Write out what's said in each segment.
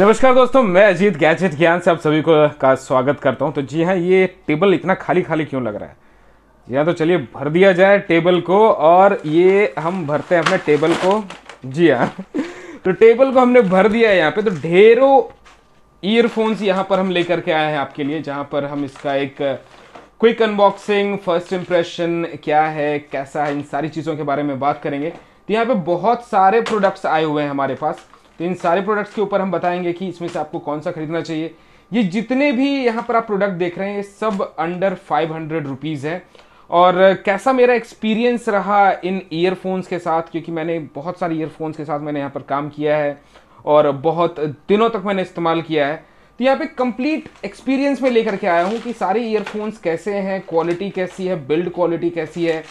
नमस्कार दोस्तों मैं अजीत गैजेट ज्ञान से आप सभी को का स्वागत करता हूं तो जी हाँ ये टेबल इतना खाली खाली क्यों लग रहा है जी तो चलिए भर दिया जाए टेबल को और ये हम भरते हैं अपने टेबल को जी हाँ तो टेबल को हमने भर दिया है यहाँ पे तो ढेरों ईयरफोन्स यहाँ पर हम लेकर के आए हैं आपके लिए जहाँ पर हम इसका एक क्विक अनबॉक्सिंग फर्स्ट इम्प्रेशन क्या है कैसा है इन सारी चीज़ों के बारे में बात करेंगे तो यहाँ पर बहुत सारे प्रोडक्ट्स आए हुए हैं हमारे पास तो इन सारे प्रोडक्ट्स के ऊपर हम बताएंगे कि इसमें से आपको कौन सा खरीदना चाहिए ये जितने भी यहाँ पर आप प्रोडक्ट देख रहे हैं ये सब अंडर फाइव हंड्रेड रुपीज़ है और कैसा मेरा एक्सपीरियंस रहा इन ईयरफोन्स के साथ क्योंकि मैंने बहुत सारे ईयरफोन्स के साथ मैंने यहाँ पर काम किया है और बहुत दिनों तक मैंने इस्तेमाल किया है तो यहाँ पे कंप्लीट एक्सपीरियंस में लेकर के आया हूँ कि सारे ईयरफोन्स कैसे हैं क्वालिटी कैसी है बिल्ड क्वालिटी कैसी है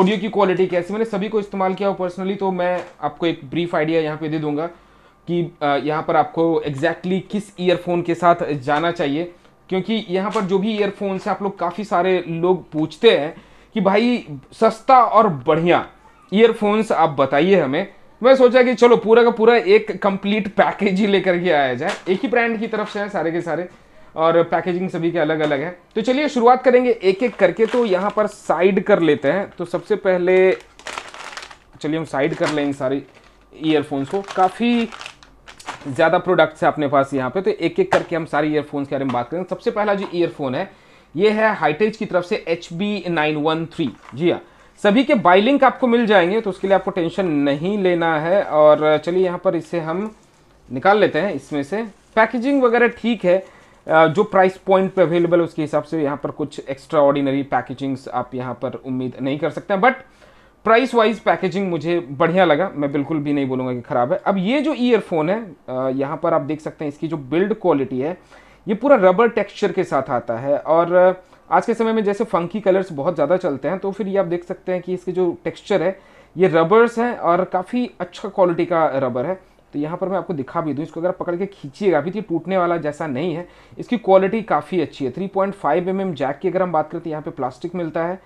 ऑडियो की क्वालिटी कैसी मैंने सभी को इस्तेमाल किया हो पर्सनली तो मैं आपको एक ब्रीफ आइडिया यहाँ पे दे दूंगा कि यहाँ पर आपको एग्जैक्टली exactly किस ईयरफोन के साथ जाना चाहिए क्योंकि यहाँ पर जो भी ईयरफोन से आप लोग काफ़ी सारे लोग पूछते हैं कि भाई सस्ता और बढ़िया ईयरफोन्स आप बताइए हमें मैं सोचा कि चलो पूरा का पूरा एक कंप्लीट पैकेज ही लेकर के आया जाए एक ही ब्रांड की तरफ से है सारे के सारे और पैकेजिंग सभी के अलग अलग है तो चलिए शुरुआत करेंगे एक एक करके तो यहाँ पर साइड कर लेते हैं तो सबसे पहले चलिए हम साइड कर लें इन सारी ईयरफोन्स को काफ़ी ज़्यादा प्रोडक्ट्स हैं अपने पास यहाँ पे तो एक एक करके हम सारे ईयरफोन्स के बारे में बात करें सबसे पहला जो ईयरफोन है ये है हाईटेज की तरफ से H B nine one three जी हाँ सभी के बाई लिंक आपको मिल जाएंगे तो उसके लिए आपको टेंशन नहीं लेना है और चलिए यहाँ पर इसे हम निकाल लेते हैं इसमें से पैकेजिंग वगैरह ठीक है जो प्राइस पॉइंट पे अवेलेबल है उसके हिसाब से यहाँ पर कुछ एक्स्ट्रा ऑर्डिनरी पैकेजिंग्स आप यहाँ पर उम्मीद नहीं कर सकते बट प्राइस वाइज पैकेजिंग मुझे बढ़िया लगा मैं बिल्कुल भी नहीं बोलूँगा कि ख़राब है अब ये जो ईयरफोन है यहाँ पर आप देख सकते हैं इसकी जो बिल्ड क्वालिटी है ये पूरा रबर टेक्सचर के साथ आता है और आज के समय में जैसे फंकी कलर्स बहुत ज़्यादा चलते हैं तो फिर ये आप देख सकते हैं कि इसके जो टेक्सचर है ये रबर्स हैं और काफ़ी अच्छा क्वालिटी का रबर है तो यहाँ पर मैं आपको दिखा भी दूँ इसको अगर पकड़ के खींचिएगा अभी तो टूटने वाला जैसा नहीं है इसकी क्वालिटी काफ़ी अच्छी है three point five M M jack की अगर हम बात करते हैं यहाँ पे प्लास्टिक मिलता है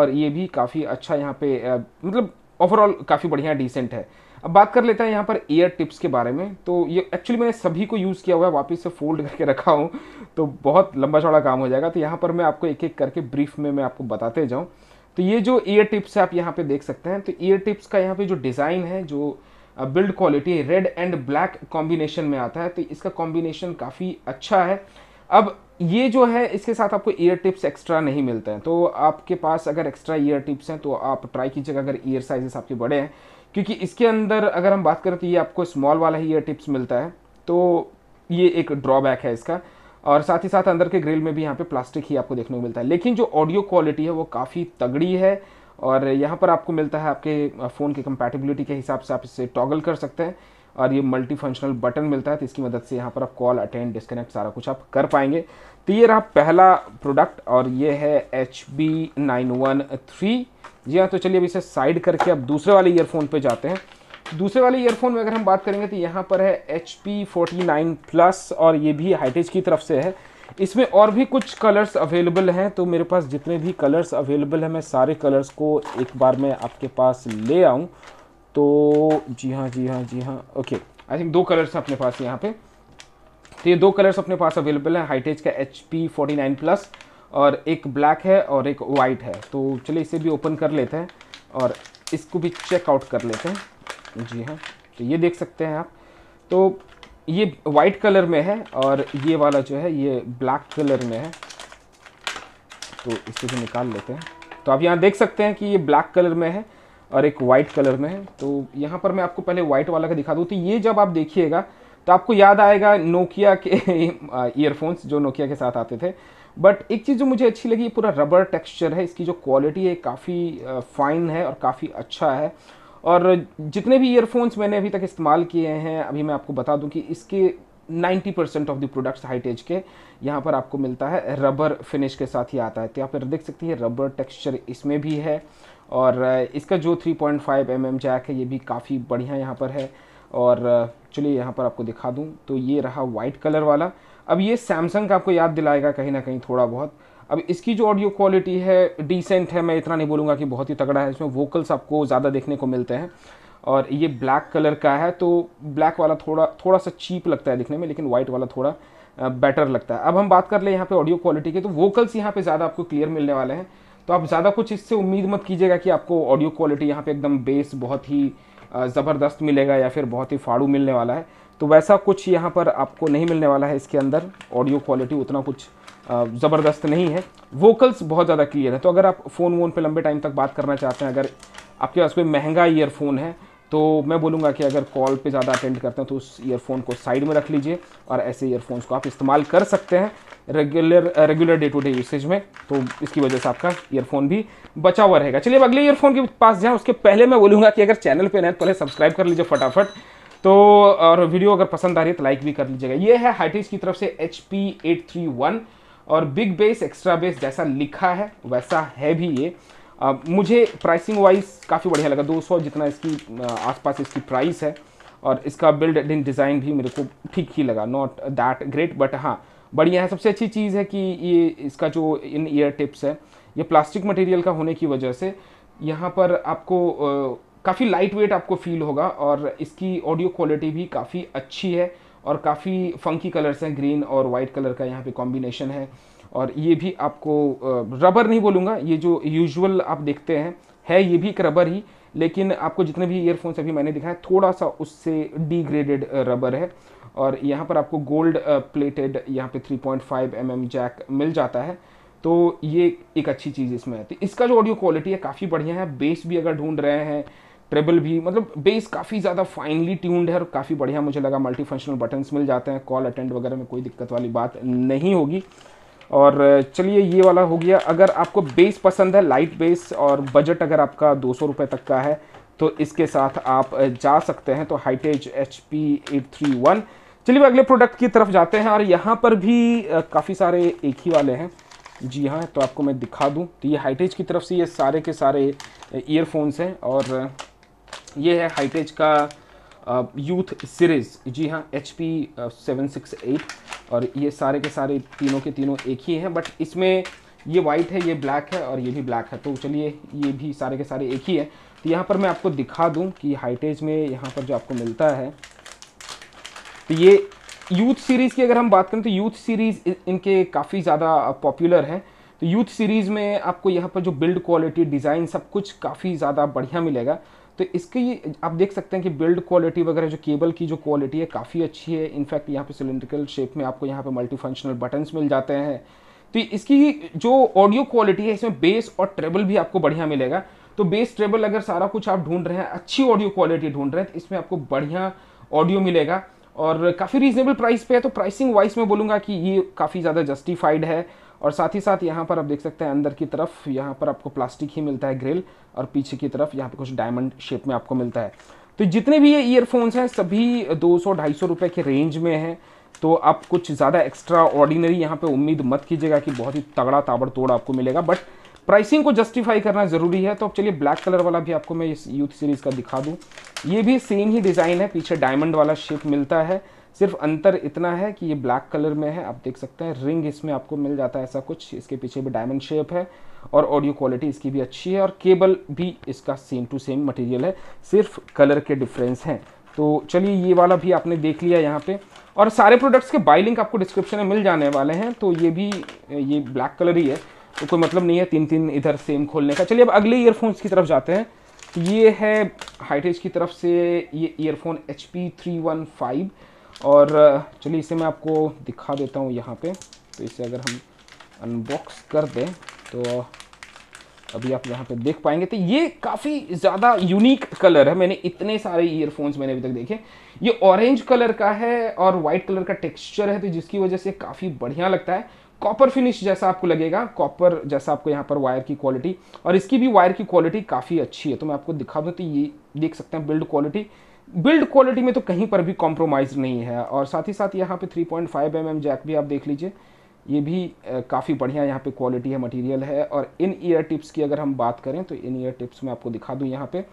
और ये भी काफ़ी अच्छा यहाँ पे मतलब ओवरऑल काफ़ी बढ़िया डिसेंट है अब बात कर लेते हैं यहाँ पर ईयर टिप्स के बारे में तो ये एक्चुअली मैंने सभी को यूज़ किया हुआ है वापस से फोल्ड करके रखा हूँ तो बहुत लंबा चौड़ा काम हो जाएगा तो यहाँ पर मैं आपको एक एक करके ब्रीफ में मैं आपको बताते जाऊँ तो ये जो ईयर टिप्स आप यहाँ पे देख सकते हैं तो ईयर टिप्स का यहाँ पे जो डिज़ाइन है जो build quality red and black combination में आता है तो इसका कॉम्बिनेशन काफ़ी अच्छा है अब ये जो है इसके साथ आपको ईयर टिप्स एक्स्ट्रा नहीं मिलते हैं तो आपके पास अगर एक्स्ट्रा ईयर टिप्स हैं तो आप ट्राई कीजिएगा अगर ईयर साइजेस आपके बड़े हैं क्योंकि इसके अंदर अगर हम बात करें तो ये आपको स्मॉल वाला ही ईयर टिप्स मिलता है तो ये एक ड्रॉबैक है इसका और साथ ही साथ अंदर के ग्रिल में भी यहाँ पे प्लास्टिक ही आपको देखने को मिलता है लेकिन जो ऑडियो क्वालिटी है वो काफ़ी तगड़ी है और यहाँ पर आपको मिलता है आपके फ़ोन की कंपैटिबिलिटी के हिसाब से आप इसे टॉगल कर सकते हैं और ये मल्टी फंक्शनल बटन मिलता है तो इसकी मदद से यहाँ पर आप कॉल अटेंड डिस्कनेक्ट सारा कुछ आप कर पाएंगे तो ये रहा पहला प्रोडक्ट और ये है H B nine one three जी हाँ तो चलिए अब इसे साइड करके अब दूसरे वाले ईयरफोन पर जाते हैं दूसरे वाले ईयरफोन में अगर हम बात करेंगे तो यहाँ पर है H P forty nine plus और ये भी हाइटेज की तरफ से है इसमें और भी कुछ कलर्स अवेलेबल हैं तो मेरे पास जितने भी कलर्स अवेलेबल हैं मैं सारे कलर्स को एक बार मैं आपके पास ले आऊँ तो जी हाँ जी हाँ जी हाँ ओके आई थिंक दो कलर्स अपने पास यहाँ पे तो ये दो कलर्स अपने पास अवेलेबल हैं हाइटेज का H P forty nine plus और एक ब्लैक है और एक वाइट है तो चलिए इसे भी ओपन कर लेते हैं और इसको भी चेकआउट कर लेते हैं जी हाँ तो ये देख सकते हैं आप तो ये वाइट कलर में है और ये वाला जो है ये ब्लैक कलर में है तो इसको भी निकाल लेते हैं तो आप यहाँ देख सकते हैं कि ये ब्लैक कलर में है और एक वाइट कलर में है तो यहाँ पर मैं आपको पहले वाइट वाला का दिखा दूँ तो ये जब आप देखिएगा तो आपको याद आएगा नोकिया के ईयरफोन्स जो नोकिया के साथ आते थे बट एक चीज़ जो मुझे अच्छी लगी पूरा रबर टेक्सचर है इसकी जो क्वालिटी है काफ़ी फाइन है और काफ़ी अच्छा है और जितने भी ईयरफोन्स मैंने अभी तक इस्तेमाल किए हैं अभी मैं आपको बता दूं कि इसके 90 percent of the products Hitage के यहाँ पर आपको मिलता है रबर फिनिश के साथ ही आता है तो यहाँ पर देख सकती है रबर टेक्सचर इसमें भी है और इसका जो 3.5 पॉइंट mm जैक है ये भी काफ़ी बढ़िया यहाँ पर है और चलिए यहाँ पर आपको दिखा दूँ तो ये रहा वाइट कलर वाला अब ये सैमसंग का आपको याद दिलाएगा कहीं ना कहीं थोड़ा बहुत अब इसकी जो ऑडियो क्वालिटी है डिसेंट है मैं इतना नहीं बोलूँगा कि बहुत ही तगड़ा है इसमें वोकल्स आपको ज़्यादा देखने को मिलते हैं और ये ब्लैक कलर का है तो ब्लैक वाला थोड़ा थोड़ा सा चीप लगता है दिखने में लेकिन वाइट वाला थोड़ा बेटर लगता है अब हम बात कर ले यहाँ पे ऑडियो क्वालिटी की तो वोकल्स यहाँ पे ज़्यादा आपको क्लियर मिलने वाले हैं तो आप ज़्यादा कुछ इससे उम्मीद मत कीजिएगा कि आपको ऑडियो क्वालिटी यहाँ पे एकदम बेस बहुत ही ज़बरदस्त मिलेगा या फिर बहुत ही फाड़ू मिलने वाला है तो वैसा कुछ यहाँ पर आपको नहीं मिलने वाला है इसके अंदर ऑडियो क्वालिटी उतना कुछ ज़बरदस्त नहीं है वोकल्स बहुत ज़्यादा क्लियर है तो अगर आप फ़ोन वोन पे लंबे टाइम तक बात करना चाहते हैं अगर आपके पास कोई महंगा ईयरफोन है तो मैं बोलूँगा कि अगर कॉल पे ज़्यादा अटेंड करते हैं तो उस ईयरफोन को साइड में रख लीजिए और ऐसे ईयरफोन्स को आप इस्तेमाल कर सकते हैं regular regular day to day usage में तो इसकी वजह से आपका ईयरफोन भी बचा हुआ रहेगा चलिए अब अगले ईयरफोन के पास जाएँ उसके पहले मैं बोलूँगा कि अगर चैनल पर नहीं तो पहले सब्सक्राइब कर लीजिए फटाफट तो और वीडियो अगर पसंद आ रही है तो लाइक भी कर लीजिएगा ये है हाइटेज की तरफ से H P eight three one और बिग बेस एक्स्ट्रा बेस जैसा लिखा है वैसा है भी ये आ, मुझे प्राइसिंग वाइज काफ़ी बढ़िया लगा 200 जितना इसकी आसपास इसकी प्राइस है और इसका बिल्ड इन डिज़ाइन भी मेरे को ठीक ही लगा नॉट दैट ग्रेट बट हाँ बढ़िया है सबसे अच्छी चीज़ है कि ये इसका जो इन ईयर टिप्स है ये प्लास्टिक मटेरियल का होने की वजह से यहाँ पर आपको काफ़ी लाइट वेट आपको फील होगा और इसकी ऑडियो क्वालिटी भी काफ़ी अच्छी है और काफ़ी फंकी कलर्स हैं ग्रीन और वाइट कलर का यहाँ पे कॉम्बिनेशन है और ये भी आपको रबर नहीं बोलूँगा ये जो यूजुअल आप देखते हैं है ये भी एक रबर ही लेकिन आपको जितने भी ईयरफोन्स अभी मैंने दिखाया थोड़ा सा उससे डिग्रेडेड रबर है और यहाँ पर आपको गोल्ड प्लेटेड यहाँ पे 3.5 पॉइंट mm जैक मिल जाता है तो ये एक अच्छी चीज़ इसमें है तो इसका जो ऑडियो क्वालिटी है काफ़ी बढ़िया है बेस भी अगर ढूंढ रहे हैं ट्रेबल भी मतलब बेस काफ़ी ज़्यादा फाइनली ट्यून्ड है और काफ़ी बढ़िया मुझे लगा मल्टी फंक्शनल बटन्स मिल जाते हैं कॉल अटेंड वगैरह में कोई दिक्कत वाली बात नहीं होगी और चलिए ये वाला हो गया अगर आपको बेस पसंद है लाइट बेस और बजट अगर आपका दो सौ तक का है तो इसके साथ आप जा सकते हैं तो Hitage H P eight three one चलिए अगले प्रोडक्ट की तरफ जाते हैं और यहाँ पर भी काफ़ी सारे एक ही वाले हैं जी हाँ तो आपको मैं दिखा दूँ तो ये हाईटेज की तरफ से ये सारे के सारे ईयरफोन्स हैं और ये है हाइटेज का यूथ सीरीज़ जी हाँ H P seven six eight और ये सारे के सारे तीनों के तीनों एक ही हैं बट इसमें ये वाइट है ये ब्लैक है और ये भी ब्लैक है तो चलिए ये भी सारे के सारे एक ही है तो यहाँ पर मैं आपको दिखा दूँ कि हाइटेज में यहाँ पर जो आपको मिलता है तो ये यूथ सीरीज़ की अगर हम बात करें तो यूथ सीरीज़ इनके काफ़ी ज़्यादा पॉपुलर हैं तो यूथ सीरीज़ में आपको यहाँ पर जो बिल्ड क्वालिटी डिज़ाइन सब कुछ काफ़ी ज़्यादा बढ़िया मिलेगा तो इसकी आप देख सकते हैं कि बिल्ड क्वालिटी वगैरह जो केबल की जो क्वालिटी है काफ़ी अच्छी है इनफैक्ट यहाँ पे सिलेंड्रिकल शेप में आपको यहाँ पे मल्टी फंक्शनल बटन्स मिल जाते हैं तो इसकी जो ऑडियो क्वालिटी है इसमें बेस और ट्रेबल भी आपको बढ़िया मिलेगा तो बेस ट्रेबल अगर सारा कुछ आप ढूंढ रहे हैं अच्छी ऑडियो क्वालिटी ढूंढ रहे हैं तो इसमें आपको बढ़िया ऑडियो मिलेगा और काफ़ी रीजनेबल प्राइस पे है तो प्राइसिंग वाइज में बोलूँगा कि ये काफ़ी ज़्यादा जस्टिफाइड है और साथ ही साथ यहाँ पर आप देख सकते हैं अंदर की तरफ यहाँ पर आपको प्लास्टिक ही मिलता है ग्रिल और पीछे की तरफ यहाँ पर कुछ डायमंड शेप में आपको मिलता है तो जितने भी ये ईयरफोन्स हैं सभी 200 सौ रुपए के रेंज में हैं तो आप कुछ ज़्यादा एक्स्ट्रा ऑर्डिनरी यहाँ पे उम्मीद मत कीजिएगा कि बहुत ही तगड़ा ताबड़तोड़ आपको मिलेगा बट प्राइसिंग को जस्टिफाई करना ज़रूरी है तो अब चलिए ब्लैक कलर वाला भी आपको मैं इस यूथ सीरीज़ का दिखा दूँ ये भी सेम ही डिज़ाइन है पीछे डायमंड वाला शेप मिलता है सिर्फ अंतर इतना है कि ये ब्लैक कलर में है आप देख सकते हैं रिंग इसमें आपको मिल जाता है ऐसा कुछ इसके पीछे भी डायमंड शेप है और ऑडियो क्वालिटी इसकी भी अच्छी है और केबल भी इसका सेम टू सेम मटेरियल है सिर्फ कलर के डिफरेंस हैं तो चलिए ये वाला भी आपने देख लिया यहाँ पे और सारे प्रोडक्ट्स के बाई लिंक आपको डिस्क्रिप्शन में मिल जाने वाले हैं तो ये भी ये ब्लैक कलर ही है तो कोई मतलब नहीं है तीन तीन इधर सेम खोलने का चलिए अब अगले ईयरफोन्स की तरफ जाते हैं ये है हाइटेज की तरफ से ये earphone H P three one five और चलिए इसे मैं आपको दिखा देता हूँ यहाँ पे तो इसे अगर हम अनबॉक्स कर दें तो अभी आप यहाँ पे देख पाएंगे तो ये काफ़ी ज़्यादा यूनिक कलर है मैंने इतने सारे ईयरफोन्स मैंने अभी तक देखे ये ऑरेंज कलर का है और वाइट कलर का टेक्सचर है तो जिसकी वजह से काफ़ी बढ़िया लगता है कॉपर फिनिश जैसा आपको लगेगा कॉपर जैसा आपको यहाँ पर वायर की क्वालिटी और इसकी भी वायर की क्वालिटी काफ़ी अच्छी है तो मैं आपको दिखा दूँ तो ये देख सकते हैं बिल्ड क्वालिटी बिल्ड क्वालिटी में तो कहीं पर भी कॉम्प्रोमाइज़ नहीं है और साथ ही साथ यहाँ पे 3.5 पॉइंट mm जैक भी आप देख लीजिए ये भी काफ़ी बढ़िया यहाँ पे क्वालिटी है मटेरियल है और इन ईयर टिप्स की अगर हम बात करें तो इन ईयर टिप्स में आपको दिखा दूँ यहाँ पे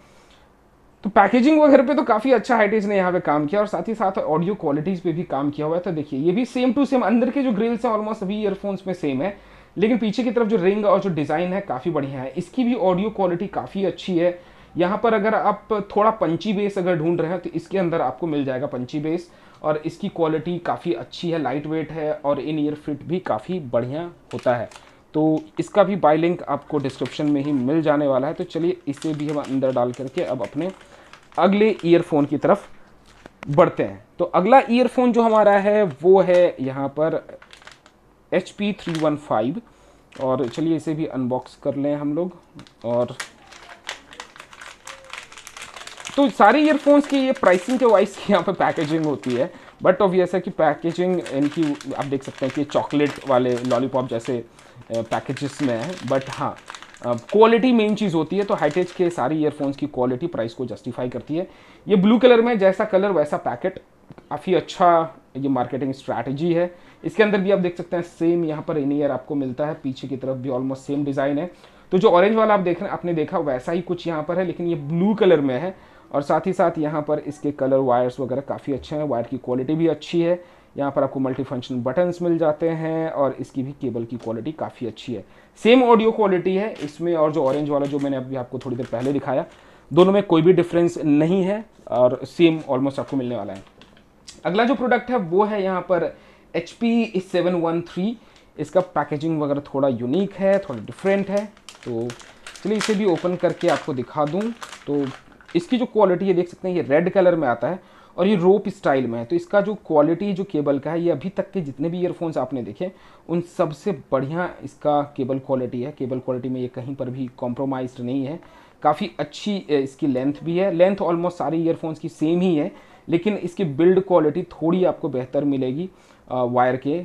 तो पैकेजिंग वगैरह पे तो काफ़ी अच्छा हाइटेज ने यहाँ पे काम किया और साथ ही साथ ऑडियो क्वालिटीज़ पे भी काम किया हुआ है तो देखिए ये भी सेम टू सेम अंदर के जो ग्रिल्स हैं ऑलमोस्ट सभी ईयरफोन्स में सेम है लेकिन पीछे की तरफ जो रिंग और जो डिज़ाइन है काफ़ी बढ़िया है इसकी भी ऑडियो क्वालिटी काफ़ी अच्छी है यहाँ पर अगर आप थोड़ा पंची बेस अगर ढूंढ रहे हैं तो इसके अंदर आपको मिल जाएगा पंची बेस और इसकी क्वालिटी काफ़ी अच्छी है लाइट वेट है और इन ईयर फिट भी काफ़ी बढ़िया होता है तो इसका भी बाई लिंक आपको डिस्क्रिप्शन में ही मिल जाने वाला है तो चलिए इसे भी हम अंदर डाल करके अब अपने अगले ईयरफोन की तरफ बढ़ते हैं तो अगला ईयरफोन जो हमारा है वो है यहाँ पर H P three one five और चलिए इसे भी अनबॉक्स कर लें हम लोग और तो सारे ईयरफोन्स की ये प्राइसिंग के वाइज की यहाँ पे पैकेजिंग होती है बट ऑबियस है कि पैकेजिंग इनकी आप देख सकते हैं कि चॉकलेट वाले लॉलीपॉप जैसे पैकेजेस में है बट हाँ क्वालिटी मेन चीज़ होती है तो हाईटेज के सारे ईयरफोन्स की क्वालिटी प्राइस को जस्टिफाई करती है ये ब्लू कलर में जैसा कलर वैसा पैकेट काफ़ी अच्छा ये मार्केटिंग स्ट्रैटेजी है इसके अंदर भी आप देख सकते हैं सेम यहाँ पर इन ईयर आपको मिलता है पीछे की तरफ भी ऑलमोस्ट सेम डिज़ाइन है तो जो ऑरेंज वाला आप देख रहे हैं आपने देखा वैसा ही कुछ यहाँ पर है लेकिन ये ब्लू कलर में है और साथ ही साथ यहाँ पर इसके कलर वायर्स वगैरह काफ़ी अच्छे हैं वायर की क्वालिटी भी अच्छी है यहाँ पर आपको मल्टी फंक्शन बटन्स मिल जाते हैं और इसकी भी केबल की क्वालिटी काफ़ी अच्छी है सेम ऑडियो क्वालिटी है इसमें और जो ऑरेंज वाला जो मैंने अभी आपको थोड़ी देर पहले दिखाया दोनों में कोई भी डिफरेंस नहीं है और सेम ऑलमोस्ट आपको मिलने वाला है अगला जो प्रोडक्ट है वो है यहाँ पर H P seven one three इसका पैकेजिंग वगैरह थोड़ा यूनिक है थोड़ा डिफरेंट है तो चलिए इसे भी ओपन करके आपको दिखा दूँ तो इसकी जो क्वालिटी है देख सकते हैं ये रेड कलर में आता है और ये रोप स्टाइल में है तो इसका जो क्वालिटी जो केबल का है ये अभी तक के जितने भी ईयरफोन्स आपने देखे उन सबसे बढ़िया इसका केबल क्वालिटी है केबल क्वालिटी में ये कहीं पर भी कॉम्प्रोमाइज नहीं है काफ़ी अच्छी इसकी लेंथ भी है लेंथ ऑलमोस्ट सारे ईयरफोन्स की सेम ही है लेकिन इसकी बिल्ड क्वालिटी थोड़ी आपको बेहतर मिलेगी वायर के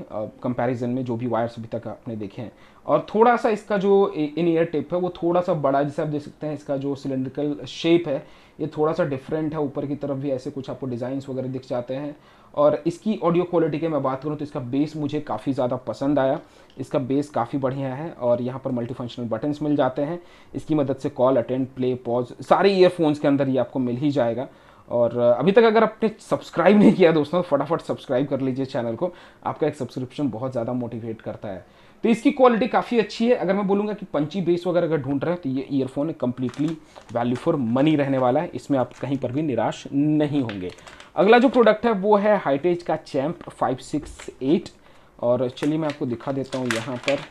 कंपैरिजन में जो भी वायर्स अभी तक आपने देखे हैं और थोड़ा सा इसका जो इन ईयर टिप है वो थोड़ा सा बड़ा जैसे आप देख सकते हैं इसका जो सिलेंड्रिकल शेप है ये थोड़ा सा डिफरेंट है ऊपर की तरफ भी ऐसे कुछ आपको डिज़ाइंस वगैरह दिख जाते हैं और इसकी ऑडियो क्वालिटी की मैं बात करूँ तो इसका बेस मुझे काफ़ी ज़्यादा पसंद आया इसका बेस काफ़ी बढ़िया है और यहाँ पर मल्टी फंक्शनल बटन्स मिल जाते हैं इसकी मदद से कॉल अटेंड प्ले पॉज सारे ईयरफोन्स के अंदर ये आपको मिल ही जाएगा और अभी तक अगर आपने सब्सक्राइब नहीं किया दोस्तों तो फटाफट सब्सक्राइब कर लीजिए चैनल को आपका एक सब्सक्रिप्शन बहुत ज़्यादा मोटिवेट करता है तो इसकी क्वालिटी काफ़ी अच्छी है अगर मैं बोलूँगा कि पंची बेस वगैरह अगर ढूंढ रहे हैं तो ये earphone completely value for money रहने वाला है इसमें आप कहीं पर भी निराश नहीं होंगे अगला जो प्रोडक्ट है वो है हाईटेज का चैम्प एट और चलिए मैं आपको दिखा देता हूँ यहाँ पर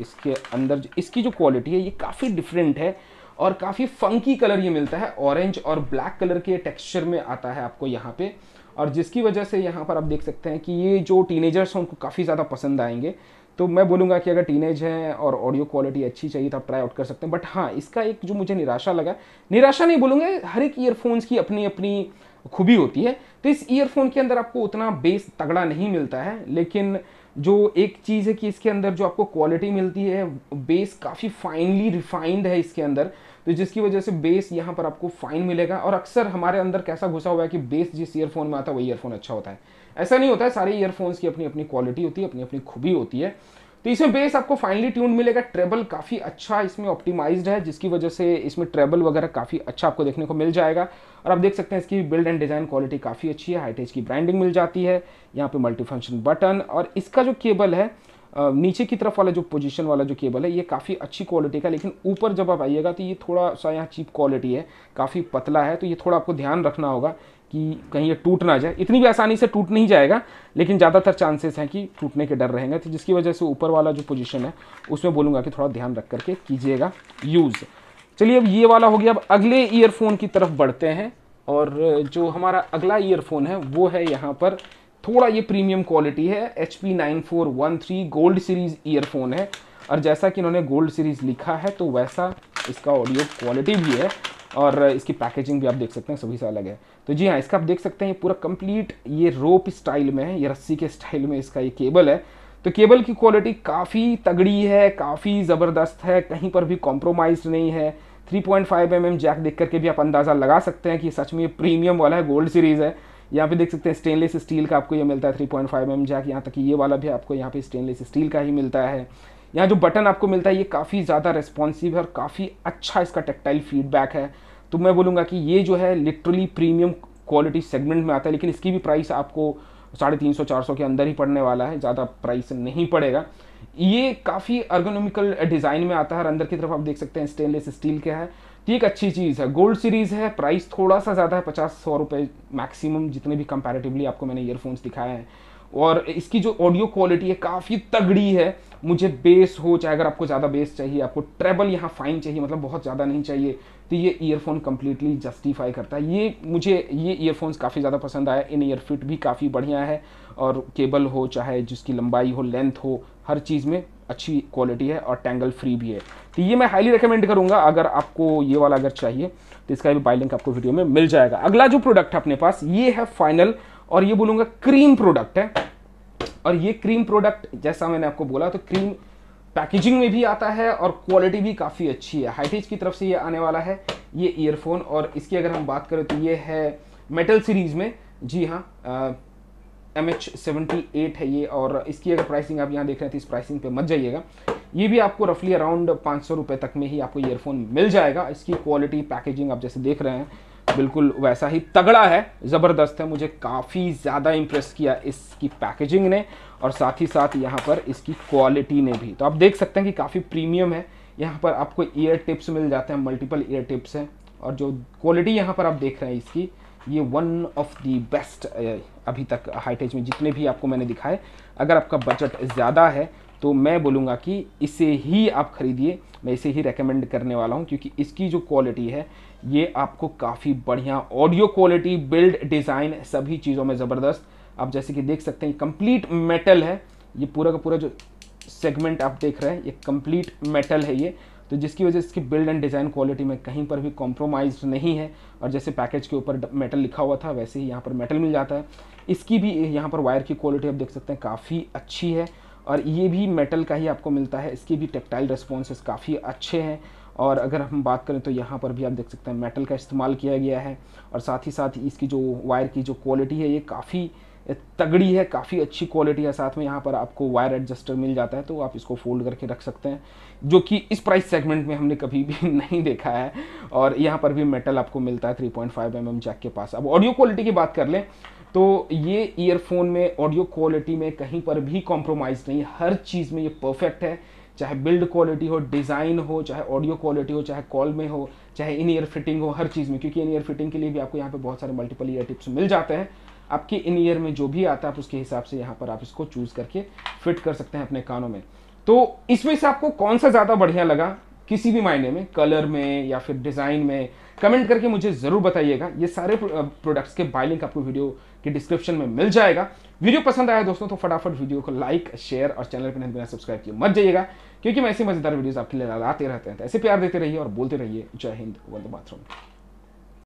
इसके अंदर इसकी जो क्वालिटी है ये काफ़ी डिफरेंट है और काफ़ी फंकी कलर ये मिलता है ऑरेंज और ब्लैक कलर के टेक्सचर में आता है आपको यहाँ पे और जिसकी वजह से यहाँ पर आप देख सकते हैं कि ये जो टीनेजर्स हैं उनको काफ़ी ज़्यादा पसंद आएंगे तो मैं बोलूँगा कि अगर टीनेज है और ऑडियो क्वालिटी अच्छी चाहिए तो आप ट्राई आउट कर सकते हैं बट हाँ इसका एक जो मुझे निराशा लगा निराशा नहीं बोलूँगा हर एक ईयरफोन्स की अपनी अपनी खूबी होती है तो इस ईयरफोन के अंदर आपको उतना बेस तगड़ा नहीं मिलता है लेकिन जो एक चीज़ है कि इसके अंदर जो आपको क्वालिटी मिलती है बेस काफ़ी फाइनली रिफाइंड है इसके अंदर तो जिसकी वजह से बेस यहाँ पर आपको फाइन मिलेगा और अक्सर हमारे अंदर कैसा घुसा हुआ है कि बेस जिस ईयरफोन में आता है वही ईयरफोन अच्छा होता है ऐसा नहीं होता है सारे ईयरफोन्स की अपनी अपनी क्वालिटी होती है अपनी अपनी खूबी होती है तो इसमें बेस आपको फाइनली ट्यून मिलेगा ट्रेबल काफ़ी अच्छा इसमें ऑप्टिमाइज्ड है जिसकी वजह से इसमें ट्रेबल वगैरह काफ़ी अच्छा आपको देखने को मिल जाएगा और आप देख सकते हैं इसकी बिल्ड एंड डिज़ाइन क्वालिटी काफ़ी अच्छी है हाईटेज की ब्रांडिंग मिल जाती है यहाँ पे मल्टीफंक्शन बटन और इसका जो केबल है नीचे की तरफ वाला जो पोजीशन वाला जो केबल है ये काफ़ी अच्छी क्वालिटी का लेकिन ऊपर जब आप आइएगा तो ये थोड़ा सा यहाँ चीप क्वालिटी है काफ़ी पतला है तो ये थोड़ा आपको ध्यान रखना होगा कि कहीं ये टूट ना जाए इतनी भी आसानी से टूट नहीं जाएगा लेकिन ज़्यादातर चांसेस हैं कि टूटने के डर रहेंगे तो जिसकी वजह से ऊपर वाला जो पोजीशन है उसमें बोलूँगा कि थोड़ा ध्यान रख करके कीजिएगा यूज़ चलिए अब ये वाला हो गया अब अगले ईयरफोन की तरफ बढ़ते हैं और जो हमारा अगला ईयरफोन है वो है यहाँ पर थोड़ा ये प्रीमियम क्वालिटी है H P nine four one three gold series earphone है और जैसा कि इन्होंने गोल्ड सीरीज़ लिखा है तो वैसा इसका ऑडियो क्वालिटी भी है और इसकी पैकेजिंग भी आप देख सकते हैं सभी से अलग है तो जी हाँ इसका आप देख सकते हैं पूरा कंप्लीट ये रोप स्टाइल में है ये रस्सी के स्टाइल में इसका ये केबल है तो केबल की क्वालिटी काफ़ी तगड़ी है काफ़ी ज़बरदस्त है कहीं पर भी कॉम्प्रोमाइज नहीं है 3.5 पॉइंट mm जैक देख करके भी आप अंदाज़ा लगा सकते हैं कि सच में ये प्रीमियम वाला है गोल्ड सीरीज़ है यहाँ पे देख सकते हैं स्टेनलेस स्टील का आपको ये मिलता है 3.5 पॉइंट mm जैक यहाँ तक ये वाला भी आपको यहाँ पे स्टेनलेस स्टील का ही मिलता है यहाँ जो बटन आपको मिलता है ये काफ़ी ज़्यादा रेस्पॉन्सिव है और काफ़ी अच्छा इसका टेक्टाइल फीडबैक है तो मैं बोलूँगा कि ये जो है लिटरली प्रीमियम क्वालिटी सेगमेंट में आता है लेकिन इसकी भी प्राइस आपको साढ़े तीन सौ चार सौ के अंदर ही पड़ने वाला है ज़्यादा प्राइस नहीं पड़ेगा ये काफ़ी अर्गोनोमिकल डिज़ाइन में आता है और अंदर की तरफ आप देख सकते हैं स्टेनलेस स्टील के है तो एक अच्छी चीज़ है गोल्ड सीरीज़ है प्राइस थोड़ा सा ज़्यादा है पचास सौ रुपये मैक्सिमम जितने भी कंपैरेटिवली आपको मैंने ईयरफोन्स दिखाए हैं और इसकी जो ऑडियो क्वालिटी है काफ़ी तगड़ी है मुझे बेस हो चाहे अगर आपको ज़्यादा बेस चाहिए आपको ट्रेबल यहाँ फाइन चाहिए मतलब बहुत ज़्यादा नहीं चाहिए तो ये ईयरफोन कम्प्लीटली जस्टिफाई करता है ये मुझे ये ईयरफोन्स काफ़ी ज़्यादा पसंद आया इन फिट भी काफ़ी बढ़िया है और केबल हो चाहे जिसकी लंबाई हो लेंथ हो हर चीज़ में अच्छी क्वालिटी है और टैंगल फ्री भी है तो ये मैं हाईली रिकमेंड करूँगा अगर आपको ये वाला अगर चाहिए तो इसका भी बाई लिंक आपको वीडियो में मिल जाएगा अगला जो प्रोडक्ट है अपने पास ये है फाइनल और ये बोलूँगा क्रीम प्रोडक्ट है और ये क्रीम प्रोडक्ट जैसा मैंने आपको बोला तो क्रीम पैकेजिंग में भी आता है और क्वालिटी भी काफ़ी अच्छी है हाइटेज की तरफ से ये आने वाला है ये ईयरफोन और इसकी अगर हम बात करें तो ये है मेटल सीरीज़ में जी हाँ एम एच सेवेंटी एट है ये और इसकी अगर प्राइसिंग आप यहाँ देख रहे थे तो इस प्राइसिंग पे मत जाइएगा ये भी आपको रफली अराउंड पाँच सौ रुपये तक में ही आपको ईयरफोन मिल जाएगा इसकी क्वालिटी पैकेजिंग आप जैसे देख रहे हैं बिल्कुल वैसा ही तगड़ा है ज़बरदस्त है मुझे काफ़ी ज़्यादा इम्प्रेस किया इसकी पैकेजिंग ने और साथ ही साथ यहाँ पर इसकी क्वालिटी ने भी तो आप देख सकते हैं कि काफ़ी प्रीमियम है यहाँ पर आपको ईयर टिप्स मिल जाते हैं मल्टीपल ईयर टिप्स हैं और जो क्वालिटी यहाँ पर आप देख रहे हैं इसकी ये वन ऑफ द बेस्ट अभी तक हाईटेज में जितने भी आपको मैंने दिखाए अगर आपका बजट ज़्यादा है तो मैं बोलूँगा कि इसे ही आप ख़रीदिए मैं इसे ही रेकमेंड करने वाला हूँ क्योंकि इसकी जो क्वालिटी है ये आपको काफ़ी बढ़िया ऑडियो क्वालिटी बिल्ड डिज़ाइन सभी चीज़ों में ज़बरदस्त आप जैसे कि देख सकते हैं कंप्लीट मेटल है ये पूरा का पूरा जो सेगमेंट आप देख रहे हैं ये कंप्लीट मेटल है ये तो जिसकी वजह से इसकी बिल्ड एंड डिज़ाइन क्वालिटी में कहीं पर भी कॉम्प्रोमाइज़ नहीं है और जैसे पैकेज के ऊपर मेटल लिखा हुआ था वैसे ही यहाँ पर मेटल मिल जाता है इसकी भी यहाँ पर वायर की क्वालिटी आप देख सकते हैं काफ़ी अच्छी है और ये भी मेटल का ही आपको मिलता है इसके भी टेक्टाइल रिस्पॉन्सेज काफ़ी अच्छे हैं और अगर हम बात करें तो यहाँ पर भी आप देख सकते हैं मेटल का इस्तेमाल किया गया है और साथ ही साथ इसकी जो वायर की जो क्वालिटी है ये काफ़ी तगड़ी है काफ़ी अच्छी क्वालिटी है साथ में यहाँ पर आपको वायर एडजस्टर मिल जाता है तो आप इसको फोल्ड करके रख सकते हैं जो कि इस प्राइस सेगमेंट में हमने कभी भी नहीं देखा है और यहाँ पर भी मेटल आपको मिलता है 3.5 पॉइंट mm जैक के पास अब ऑडियो क्वालिटी की बात कर लें तो ये ईयरफोन में ऑडियो क्वालिटी में कहीं पर भी कॉम्प्रोमाइज़ नहीं हर चीज़ में ये परफेक्ट है चाहे बिल्ड क्वालिटी हो डिज़ाइन हो चाहे ऑडियो क्वालिटी हो चाहे कॉल में हो चाहे इन ईयर फिटिंग हो हर चीज़ में क्योंकि इन ईयर फिटिंग के लिए भी आपको यहाँ पे बहुत सारे मल्टीपल ईयर टिप्स मिल जाते हैं आपके इन ईयर में जो भी आता है आप उसके हिसाब से यहाँ पर आप इसको चूज़ करके फिट कर सकते हैं अपने कानों में तो इसमें से आपको कौन सा ज़्यादा बढ़िया लगा किसी भी मायने में कलर में या फिर डिज़ाइन में कमेंट करके मुझे ज़रूर बताइएगा ये सारे प्रोडक्ट्स के बाइलिंग आपको वीडियो कि डिस्क्रिप्शन में मिल जाएगा वीडियो पसंद आया दोस्तों तो फटाफट वीडियो को लाइक शेयर और चैनल पर नहीं सब्सक्राइब किए मत जाइएगा क्योंकि मैं ऐसी मजेदार वीडियोस आपके लिए लाते रहते हैं तो ऐसे प्यार देते रहिए और बोलते रहिए जय हिंद वंदे मातरम